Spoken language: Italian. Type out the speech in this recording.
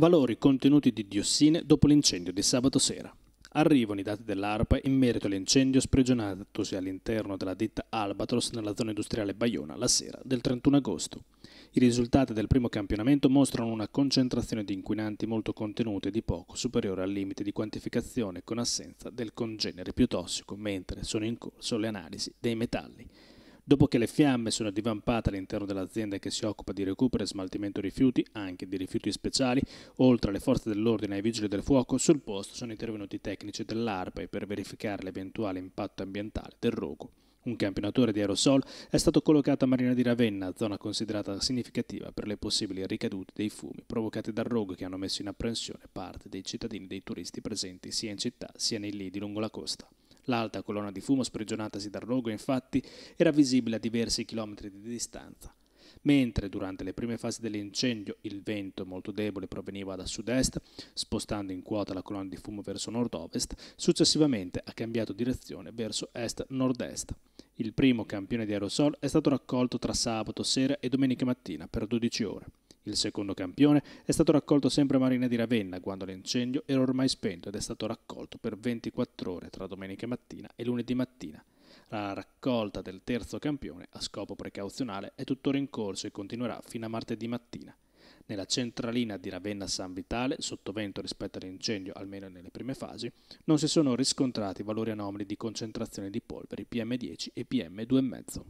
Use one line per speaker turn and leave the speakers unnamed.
valori contenuti di diossine dopo l'incendio di sabato sera. Arrivano i dati dell'ARPA in merito all'incendio sprigionatosi all'interno della ditta Albatros nella zona industriale Baiona la sera del 31 agosto. I risultati del primo campionamento mostrano una concentrazione di inquinanti molto contenuta e di poco superiore al limite di quantificazione con assenza del congenere più tossico, mentre sono in corso le analisi dei metalli. Dopo che le fiamme sono divampate all'interno dell'azienda che si occupa di recupero e smaltimento rifiuti, anche di rifiuti speciali, oltre alle forze dell'ordine e ai vigili del fuoco, sul posto sono intervenuti i tecnici dell'ARPA per verificare l'eventuale impatto ambientale del rogo. Un campionatore di aerosol è stato collocato a Marina di Ravenna, zona considerata significativa per le possibili ricadute dei fumi provocati dal rogo che hanno messo in apprensione parte dei cittadini e dei turisti presenti sia in città sia nei lidi lungo la costa. L'alta colonna di fumo sprigionatasi dal rogo, infatti, era visibile a diversi chilometri di distanza. Mentre durante le prime fasi dell'incendio il vento molto debole proveniva da sud-est, spostando in quota la colonna di fumo verso nord-ovest, successivamente ha cambiato direzione verso est-nord-est. Il primo campione di aerosol è stato raccolto tra sabato sera e domenica mattina per 12 ore. Il secondo campione è stato raccolto sempre a Marina di Ravenna quando l'incendio era ormai spento ed è stato raccolto per 24 ore tra domenica mattina e lunedì mattina. La raccolta del terzo campione a scopo precauzionale è tuttora in corso e continuerà fino a martedì mattina. Nella centralina di Ravenna San Vitale, sotto vento rispetto all'incendio almeno nelle prime fasi, non si sono riscontrati valori anomali di concentrazione di polveri PM10 e PM2,5.